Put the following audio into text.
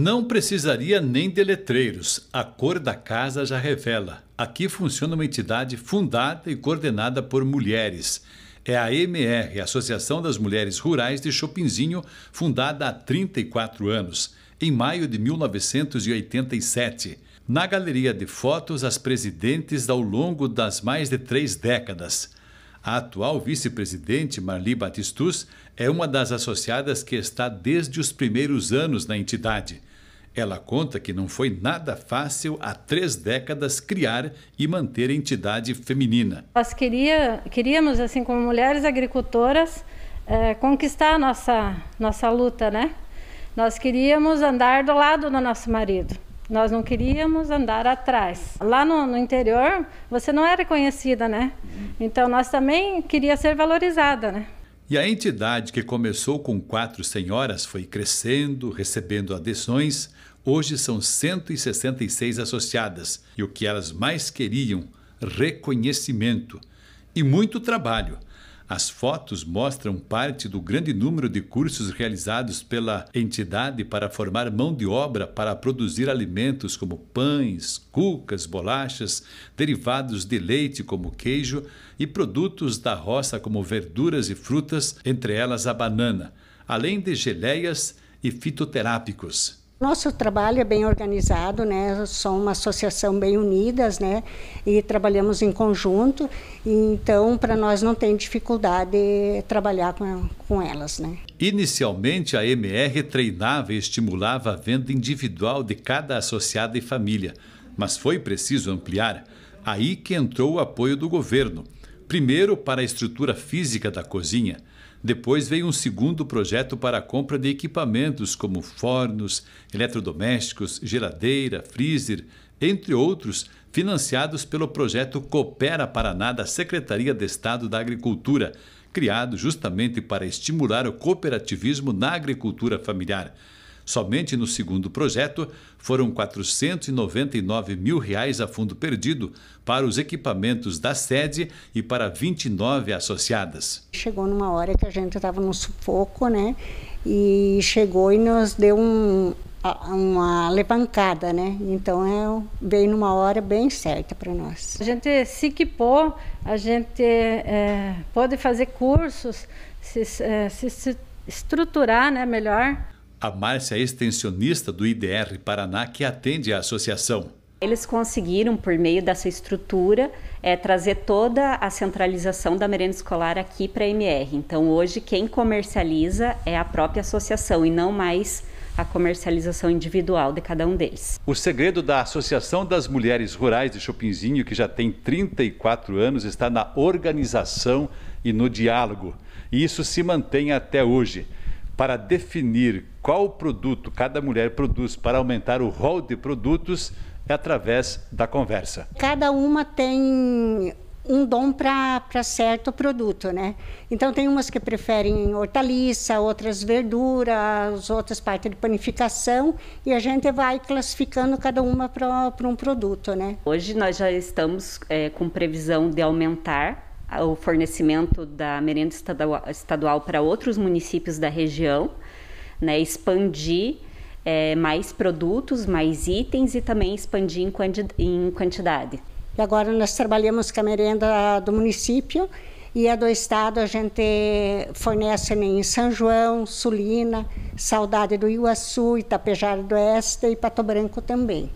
Não precisaria nem de letreiros, a cor da casa já revela. Aqui funciona uma entidade fundada e coordenada por mulheres. É a MR, Associação das Mulheres Rurais de Chopinzinho, fundada há 34 anos, em maio de 1987. Na galeria de fotos, as presidentes ao longo das mais de três décadas. A atual vice-presidente, Marli Batistus, é uma das associadas que está desde os primeiros anos na entidade. Ela conta que não foi nada fácil há três décadas criar e manter a entidade feminina. Nós queria, queríamos, assim, como mulheres agricultoras, é, conquistar a nossa, nossa luta, né? Nós queríamos andar do lado do nosso marido. Nós não queríamos andar atrás. Lá no, no, interior, você não era conhecida, né? Então, nós também queria ser valorizada, né? E a entidade que começou com quatro senhoras foi crescendo, recebendo adesões. Hoje são 166 associadas e o que elas mais queriam: reconhecimento e muito trabalho. As fotos mostram parte do grande número de cursos realizados pela entidade para formar mão de obra para produzir alimentos como pães, cucas, bolachas, derivados de leite como queijo e produtos da roça como verduras e frutas, entre elas a banana, além de geleias e fitoterápicos. Nosso trabalho é bem organizado, né? Somos uma associação bem unidas, né? E trabalhamos em conjunto. Então, para nós não tem dificuldade trabalhar com, com elas, né? Inicialmente, a MR treinava e estimulava a venda individual de cada associada e família, mas foi preciso ampliar. Aí que entrou o apoio do governo Primeiro, para a estrutura física da cozinha. Depois veio um segundo projeto para a compra de equipamentos como fornos, eletrodomésticos, geladeira, freezer, entre outros, financiados pelo projeto Coopera Paraná da Secretaria de Estado da Agricultura, criado justamente para estimular o cooperativismo na agricultura familiar. Somente no segundo projeto foram 499 mil reais a fundo perdido para os equipamentos da sede e para 29 associadas. Chegou numa hora que a gente estava no sufoco, né? E chegou e nos deu um, uma levancada, né? Então é bem numa hora bem certa para nós. A gente se equipou, a gente é, pode fazer cursos, se, é, se estruturar, né, melhor. A Márcia é extensionista do IDR Paraná que atende a associação. Eles conseguiram, por meio dessa estrutura, é, trazer toda a centralização da merenda escolar aqui para a MR. Então, hoje, quem comercializa é a própria associação e não mais a comercialização individual de cada um deles. O segredo da Associação das Mulheres Rurais de Chopinzinho, que já tem 34 anos, está na organização e no diálogo. E isso se mantém até hoje para definir qual produto cada mulher produz para aumentar o rol de produtos é através da conversa. Cada uma tem um dom para certo produto, né? Então tem umas que preferem hortaliça, outras verduras, outras partes de panificação e a gente vai classificando cada uma para um produto, né? Hoje nós já estamos é, com previsão de aumentar o fornecimento da merenda estadual, estadual para outros municípios da região, né, expandir é, mais produtos, mais itens e também expandir em, quanti em quantidade. E agora nós trabalhamos com a merenda do município e a do estado a gente fornece né, em São João, Sulina, Saudade do Iguaçu, Itapejara do Oeste e Pato Branco também.